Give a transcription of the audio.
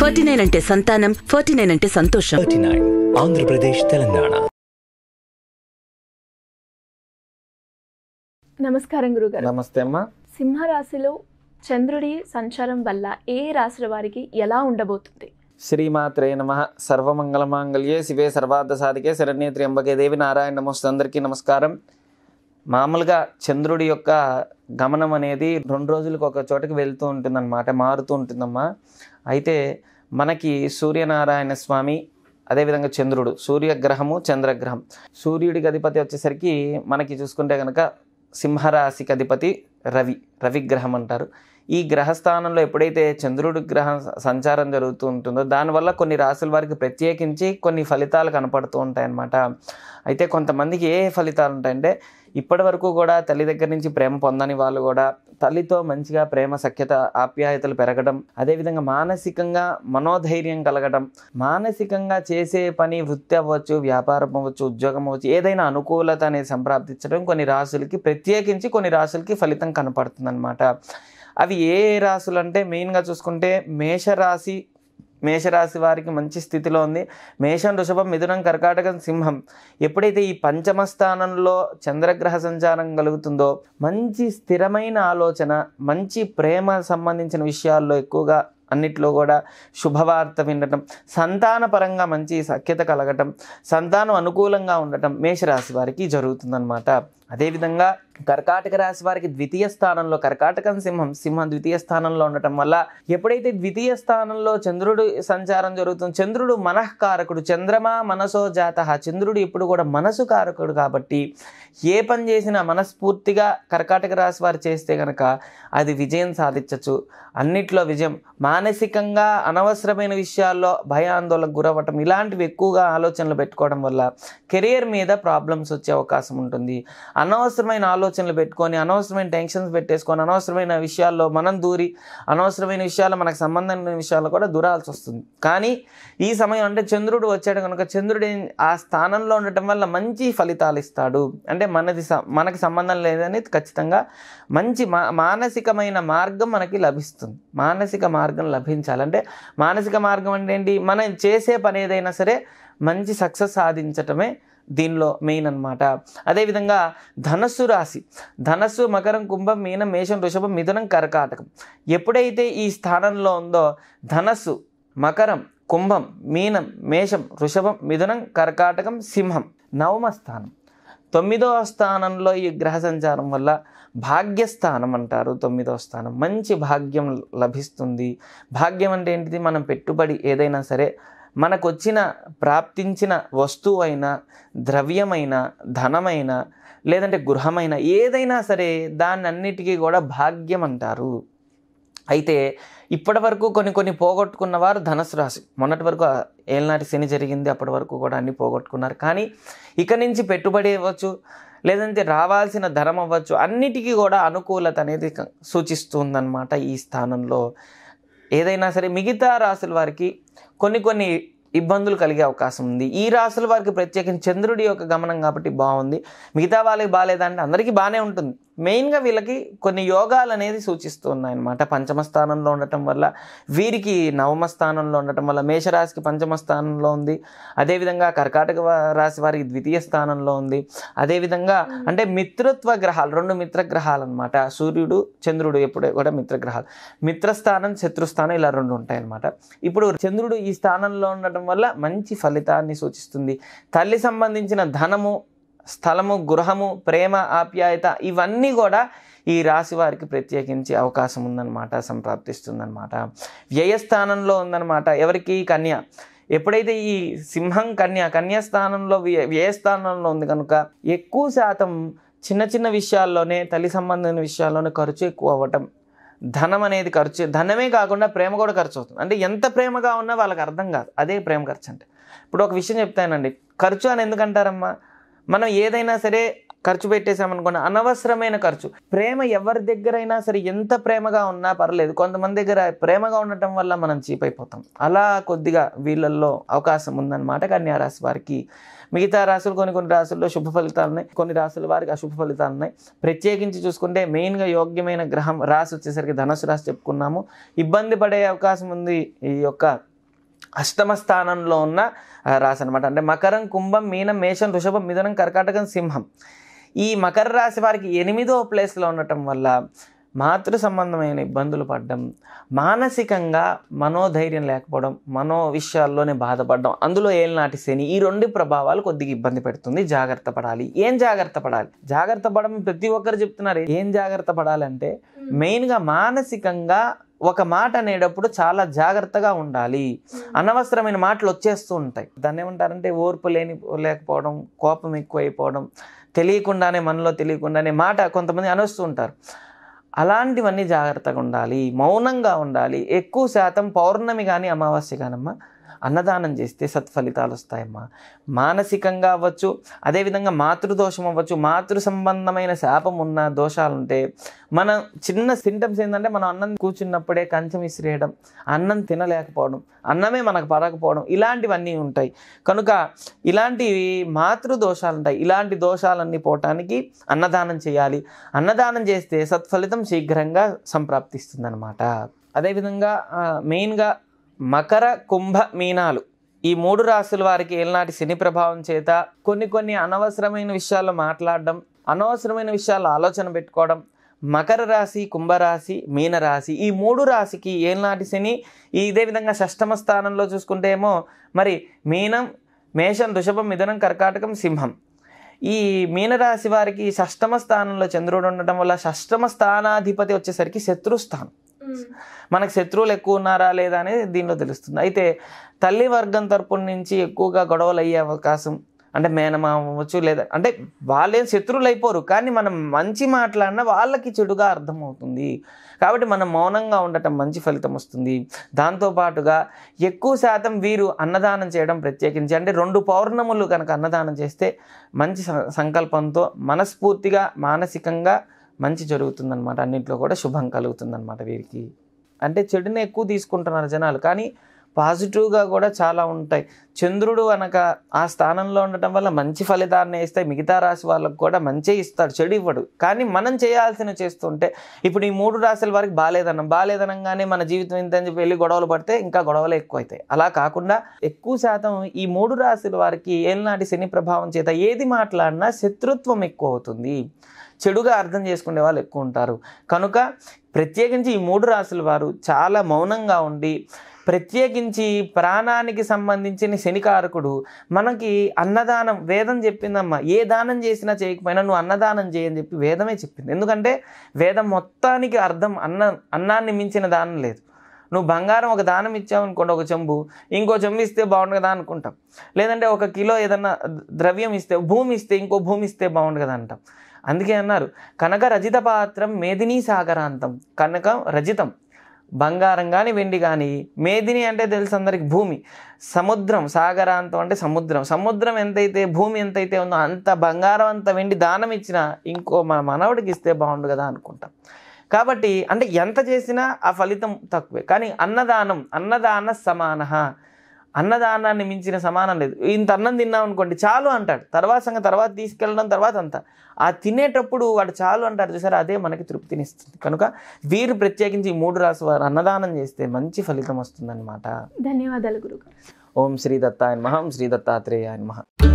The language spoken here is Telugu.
ఫార్టీ నైన్ అంటే సంతానం ఫార్టీ నైన్ అంటే సంతోషం ఆంధ్రప్రదేశ్ తెలంగాణ నమస్కారం గురుగారు నమస్తే అమ్మా సింహరాశిలో చంద్రుడి సంచారం వల్ల ఏ రాశుల వారికి ఎలా ఉండబోతుంది శ్రీమాత్రే నమ సర్వమంగళమాంగళ్యే శివే సర్వార్థ సాధికే శరణ్యే అంబకే దేవి నారాయణ నమస్తే అందరికీ నమస్కారం మామూలుగా చంద్రుడి యొక్క గమనం అనేది రెండు రోజులకు ఒక చోటకి వెళ్తూ ఉంటుందన్నమాట మారుతూ ఉంటుందమ్మా అయితే మనకి సూర్యనారాయణ స్వామి అదేవిధంగా చంద్రుడు సూర్యగ్రహము చంద్రగ్రహం సూర్యుడికి అధిపతి వచ్చేసరికి మనకి చూసుకుంటే కనుక సింహరాశికి అధిపతి రవి రవిగ్రహం అంటారు ఈ గ్రహస్థానంలో ఎప్పుడైతే చంద్రుడి గ్రహ సంచారం జరుగుతూ ఉంటుందో దానివల్ల కొన్ని రాశుల వారికి ప్రత్యేకించి కొన్ని ఫలితాలు కనపడుతూ ఉంటాయన్నమాట అయితే కొంతమందికి ఏ ఫలితాలు ఉంటాయంటే ఇప్పటి వరకు కూడా తల్లి దగ్గర నుంచి ప్రేమ పొందని వాళ్ళు కూడా తల్లితో మంచిగా ప్రేమ సఖ్యత ఆప్యాయతలు పెరగడం అదేవిధంగా మానసికంగా మనోధైర్యం కలగడం మానసికంగా చేసే పని వృత్తి అవ్వచ్చు వ్యాపారం అవ్వచ్చు ఉద్యోగం అవ్వచ్చు ఏదైనా అనుకూలత అనేది సంప్రాప్తించడం కొన్ని రాసులకి ప్రత్యేకించి కొన్ని రాసులకి ఫలితం కనపడుతుందన్నమాట అవి ఏ ఏ రాసులు అంటే మెయిన్గా చూసుకుంటే మేషరాశి మేషరాశి వారికి మంచి స్థితిలో ఉంది మేషం ఋషభం మిథునం కర్కాటకం సింహం ఎప్పుడైతే ఈ పంచమ స్థానంలో చంద్రగ్రహ సంచారం కలుగుతుందో మంచి స్థిరమైన ఆలోచన మంచి ప్రేమ సంబంధించిన విషయాల్లో ఎక్కువగా అన్నిట్లో కూడా శుభవార్త వినటం సంతాన పరంగా మంచి సఖ్యత కలగటం సంతానం అనుకూలంగా ఉండటం మేషరాశి వారికి జరుగుతుందన్నమాట అదేవిధంగా కర్కాటక రాశి వారికి ద్వితీయ స్థానంలో కర్కాటకం సింహం సింహం ద్వితీయ స్థానంలో ఉండటం వల్ల ఎప్పుడైతే ద్వితీయ స్థానంలో చంద్రుడు సంచారం జరుగుతుంది చంద్రుడు మనఃకారకుడు చంద్రమా మనసో జాత చంద్రుడు ఇప్పుడు కూడా మనసు కారకుడు కాబట్టి ఏ పని చేసినా మనస్ఫూర్తిగా కర్కాటక రాశి వారు చేస్తే కనుక అది విజయం సాధించచ్చు అన్నిట్లో విజయం మానసికంగా అనవసరమైన విషయాల్లో భయాందోళనకు గురవ్వటం ఇలాంటివి ఎక్కువగా ఆలోచనలు పెట్టుకోవడం వల్ల కెరియర్ మీద ప్రాబ్లమ్స్ వచ్చే అవకాశం ఉంటుంది అనవసరమైన ఆలోచనలు పెట్టుకొని అనవసరమైన టెన్షన్స్ పెట్టేసుకొని అనవసరమైన విషయాల్లో మనం దూరి అనవసరమైన విషయాలు మనకు సంబంధం లేని విషయాల్లో కూడా దూరాల్సి వస్తుంది కానీ ఈ సమయం అంటే చంద్రుడు వచ్చాడు కనుక చంద్రుడు ఆ స్థానంలో ఉండటం వల్ల మంచి ఫలితాలు ఇస్తాడు అంటే మనది మనకి సంబంధం లేదని ఖచ్చితంగా మంచి మానసికమైన మార్గం మనకి లభిస్తుంది మానసిక మార్గం లభించాలంటే మానసిక మార్గం అంటే ఏంటి మనం చేసే పని ఏదైనా సరే మంచి సక్సెస్ సాధించటమే దీనిలో మెయిన్ అనమాట అదేవిధంగా ధనస్సు రాశి ధనస్సు మకరం కుంభం మీనం మేషం వృషభం మిథునం కర్కాటకం ఎప్పుడైతే ఈ స్థానంలో ఉందో ధనస్సు మకరం కుంభం మీనం మేషం వృషభం మిథునం కర్కాటకం సింహం నవమ స్థానం తొమ్మిదవ స్థానంలో ఈ గ్రహ సంచారం వల్ల భాగ్యస్థానం అంటారు తొమ్మిదవ స్థానం మంచి భాగ్యం లభిస్తుంది భాగ్యం అంటే ఏంటిది మనం పెట్టుబడి ఏదైనా సరే మనకొచ్చిన ప్రాప్తించిన వస్తువు అయినా ద్రవ్యమైన ధనమైన లేదంటే గృహమైన ఏదైనా సరే దాన్ని అన్నిటికీ కూడా భాగ్యం అంటారు అయితే ఇప్పటి వరకు కొన్ని కొన్ని పోగొట్టుకున్న వారు ధనసు రాశి మొన్నటి వరకు ఏళ్ళనాటి శని జరిగింది అప్పటి వరకు కూడా అన్ని పోగొట్టుకున్నారు కానీ ఇక నుంచి పెట్టుబడి ఇవ్వచ్చు లేదంటే రావాల్సిన ధనం అవ్వచ్చు అన్నిటికీ కూడా అనుకూలత అనేది సూచిస్తుందన్నమాట ఈ స్థానంలో ఏదైనా సరే మిగతా రాసుల వారికి కొన్ని కొన్ని ఇబ్బందులు కలిగే అవకాశం ఉంది ఈ రాసుల వారికి ప్రత్యేకించి చంద్రుడి యొక్క గమనం కాబట్టి బాగుంది మిగతా వాళ్ళకి బాగాలేదంటే అందరికీ బాగానే ఉంటుంది మెయిన్గా వీళ్ళకి కొన్ని యోగాలు అనేది సూచిస్తున్నాయి పంచమ స్థానంలో ఉండటం వల్ల వీరికి నవమ స్థానంలో ఉండటం వల్ల మేషరాశికి పంచమ స్థానంలో ఉంది అదేవిధంగా కర్కాటక రాశి వారికి ద్వితీయ స్థానంలో ఉంది అదేవిధంగా అంటే మిత్రత్వ గ్రహాలు రెండు మిత్ర గ్రహాలు అనమాట సూర్యుడు చంద్రుడు ఎప్పుడు కూడా మిత్రగ్రహాలు మిత్రస్థానం శత్రుస్థానం ఇలా రెండు ఉంటాయి అనమాట ఇప్పుడు చంద్రుడు ఈ స్థానంలో ఉండటం వల్ల మంచి ఫలితాన్ని సూచిస్తుంది తల్లి సంబంధించిన ధనము స్థలము గృహము ప్రేమ ఆప్యాయత ఇవన్నీ కూడా ఈ రాశి వారికి ప్రత్యేకించి అవకాశం ఉందన్నమాట సంప్రాప్తిస్తుందన్నమాట వ్యయస్థానంలో ఉందన్నమాట ఎవరికి కన్య ఎప్పుడైతే ఈ సింహం కన్య కన్యాస్థానంలో వ్యయస్థానంలో ఉంది కనుక ఎక్కువ శాతం చిన్న చిన్న విషయాల్లోనే తల్లి సంబంధమైన విషయాల్లోనే ఖర్చు ఎక్కువ అవ్వటం ధనం అనేది ఖర్చు ధనమే కాకుండా ప్రేమ కూడా ఖర్చు అవుతుంది అంటే ఎంత ప్రేమగా ఉన్నా వాళ్ళకి అర్థం కాదు అదే ప్రేమ ఖర్చు అంటే ఇప్పుడు ఒక విషయం చెప్తానండి ఖర్చు అని ఎందుకంటారమ్మా మనం ఏదైనా సరే ఖర్చు పెట్టేసామనుకోండి అనవసరమైన ఖర్చు ప్రేమ ఎవరి దగ్గరైనా సరే ఎంత ప్రేమగా ఉన్నా పర్లేదు కొంతమంది దగ్గర ప్రేమగా ఉండటం వల్ల మనం చీప్ అయిపోతాం అలా కొద్దిగా వీళ్ళల్లో అవకాశం ఉందన్నమాట కన్యా రాశి వారికి మిగతా రాసులు కొన్ని కొన్ని రాసుల్లో శుభ ఫలితాలు ఉన్నాయి కొన్ని రాసుల వారికి అశుభ ఫలితాలు ఉన్నాయి ప్రత్యేకించి చూసుకుంటే మెయిన్గా యోగ్యమైన గ్రహం రాసి వచ్చేసరికి ధనుసు రాసి చెప్పుకున్నాము ఇబ్బంది పడే అవకాశం ఉంది ఈ యొక్క అష్టమ స్థానంలో ఉన్న రాశి అనమాట అంటే మకరం కుంభం మీనం మేషం ఋషభం మిథునం కర్కాటకం సింహం ఈ మకర రాశి వారికి ఎనిమిదో ప్లేస్లో ఉండటం వల్ల మాతృ సంబంధమైన ఇబ్బందులు పడడం మానసికంగా మనోధైర్యం లేకపోవడం మనో విషయాల్లోనే బాధపడడం అందులో ఏలినాటి శని ఈ రెండు ప్రభావాలు కొద్దిగా ఇబ్బంది పెడుతుంది జాగ్రత్త పడాలి ఏం జాగ్రత్త పడాలి జాగ్రత్త పడడం ప్రతి ఒక్కరు చెప్తున్నారు ఏం జాగ్రత్త పడాలంటే మెయిన్గా మానసికంగా ఒక మాట అనేటప్పుడు చాలా జాగ్రత్తగా ఉండాలి అనవసరమైన మాటలు వచ్చేస్తూ ఉంటాయి దాన్ని ఏమంటారంటే ఓర్పు లేని లేకపోవడం కోపం ఎక్కువైపోవడం తెలియకుండానే మనలో తెలియకుండానే మాట కొంతమంది అనొస్తూ ఉంటారు అలాంటివన్నీ జాగ్రత్తగా ఉండాలి మౌనంగా ఉండాలి ఎక్కువ శాతం పౌర్ణమి కానీ అమావాస్య కానమ్మా అన్నదానం చేస్తే సత్ఫలితాలు వస్తాయమ్మా మానసికంగా అవ్వచ్చు అదేవిధంగా మాతృదోషం అవ్వచ్చు మాతృ సంబంధమైన శాపం ఉన్న దోషాలుంటే మన చిన్న సింటమ్స్ ఏంటంటే మనం అన్నం కూర్చున్నప్పుడే కంచం విసిరేయడం అన్నం తినలేకపోవడం అన్నమే మనకు పడకపోవడం ఇలాంటివన్నీ ఉంటాయి కనుక ఇలాంటివి మాతృదోషాలు ఉంటాయి ఇలాంటి దోషాలన్నీ పోవటానికి అన్నదానం చేయాలి అన్నదానం చేస్తే సత్ఫలితం శీఘ్రంగా సంప్రాప్తిస్తుందన్నమాట అదేవిధంగా మెయిన్గా మకర కుంభ మీనాలు ఈ మూడు రాశుల వారికి ఏనాటి శని ప్రభావం చేత కొన్ని కొన్ని అనవసరమైన విషయాలు మాట్లాడడం అనవసరమైన విషయాలు ఆలోచన పెట్టుకోవడం మకర రాశి కుంభరాశి మీనరాశి ఈ మూడు రాశికి ఏనాటి శని ఇదే విధంగా షష్టమ స్థానంలో చూసుకుంటేమో మరి మీనం మేషం ఋషభం మిథునం కర్కాటకం సింహం ఈ మీనరాశి వారికి షష్టమ స్థానంలో చంద్రుడు ఉండటం వల్ల షష్టమ స్థానాధిపతి వచ్చేసరికి శత్రుస్థానం Hmm. మనకు శత్రువులు ఎక్కువ ఉన్నారా లేదా అనేది దీనిలో తెలుస్తుంది అయితే తల్లి వర్గం తరపున నుంచి ఎక్కువగా గొడవలు అయ్యే అవకాశం అంటే అవ్వచ్చు లేదా అంటే వాళ్ళేం శత్రువులు అయిపోరు కానీ మనం మంచి మాట్లాడినా వాళ్ళకి చెడుగా అర్థమవుతుంది కాబట్టి మనం మౌనంగా ఉండటం మంచి ఫలితం వస్తుంది దాంతోపాటుగా ఎక్కువ శాతం వీరు అన్నదానం చేయడం ప్రత్యేకించి అంటే రెండు పౌర్ణములు కనుక అన్నదానం చేస్తే మంచి సంకల్పంతో మనస్ఫూర్తిగా మానసికంగా మంచి జరుగుతుందనమాట అన్నింటిలో కూడా శుభం కలుగుతుందనమాట వీరికి అంటే చెడుని ఎక్కువ తీసుకుంటున్నారు జనాలు కానీ పాజిటివ్గా కూడా చాలా ఉంటాయి చంద్రుడు అనక ఆ స్థానంలో ఉండటం వల్ల మంచి ఫలితాన్ని ఇస్తాయి మిగతా రాశి వాళ్ళకు కూడా మంచి ఇస్తాడు చెడు ఇవ్వడు కానీ మనం చేయాల్సిన చేస్తుంటే ఇప్పుడు ఈ మూడు రాశుల వారికి బాలేదనం బాలేదనంగానే మన జీవితం ఇంత అని చెప్పి వెళ్ళి గొడవలు పడితే ఇంకా గొడవలు ఎక్కువ అవుతాయి అలా కాకుండా ఎక్కువ శాతం ఈ మూడు రాశుల వారికి ఏనాటి శని ప్రభావం చేత ఏది మాట్లాడినా శత్రుత్వం ఎక్కువ అవుతుంది చెడుగా అర్థం చేసుకునే వాళ్ళు ఎక్కువ ఉంటారు కనుక ప్రత్యేకించి ఈ మూడు రాశుల వారు చాలా మౌనంగా ఉండి ప్రత్యేకించి ప్రాణానికి సంబంధించిన శనికారకుడు మనకి అన్నదానం వేదం చెప్పిందమ్మా ఏ దానం చేసినా చేయకపోయినా నువ్వు అన్నదానం చేయని చెప్పి వేదమే చెప్పింది ఎందుకంటే వేదం మొత్తానికి అర్థం అన్న అన్నాన్ని మించిన దానం లేదు నువ్వు బంగారం ఒక దానం ఇచ్చావనుకోండి ఒక చెంబు ఇంకో చెంబు ఇస్తే బాగుండు కదా అనుకుంటాం లేదంటే ఒక కిలో ఏదన్నా ద్రవ్యం ఇస్తే భూమి ఇస్తే ఇంకో భూమి ఇస్తే బాగుండు కదా అంటాం అందుకే అన్నారు కనక రజిత పాత్రం మేదినీ సాగరాంతం కనక రజితం బంగారం కానీ వెండి కానీ మేదిని అంటే తెలుసు అందరికి భూమి సముద్రం సాగరాంతం అంటే సముద్రం సముద్రం ఎంతైతే భూమి ఎంతైతే ఉందో అంత బంగారం అంత వెండి దానం ఇచ్చినా ఇంకో మన మనవడికి ఇస్తే బాగుండు కదా అనుకుంటాం కాబట్టి అంటే ఎంత చేసినా ఆ ఫలితం తక్కువే కానీ అన్నదానం అన్నదాన సమాన అన్నదానాన్ని మించిన సమానం లేదు ఇంత అన్నం తిన్నాం అనుకోండి చాలు అంటాడు తర్వాత సంగతి తర్వాత తీసుకెళ్ళడం తర్వాత అంతా ఆ తినేటప్పుడు వాడు చాలు అంటారు చూసారు అదే మనకి తృప్తినిస్తుంది కనుక వీరు ప్రత్యేకించి మూడు రాసి వారు అన్నదానం చేస్తే మంచి ఫలితం వస్తుందన్నమాట ధన్యవాదాలు గురు ఓం శ్రీ దత్తాయన్ మహం శ్రీ అని మహా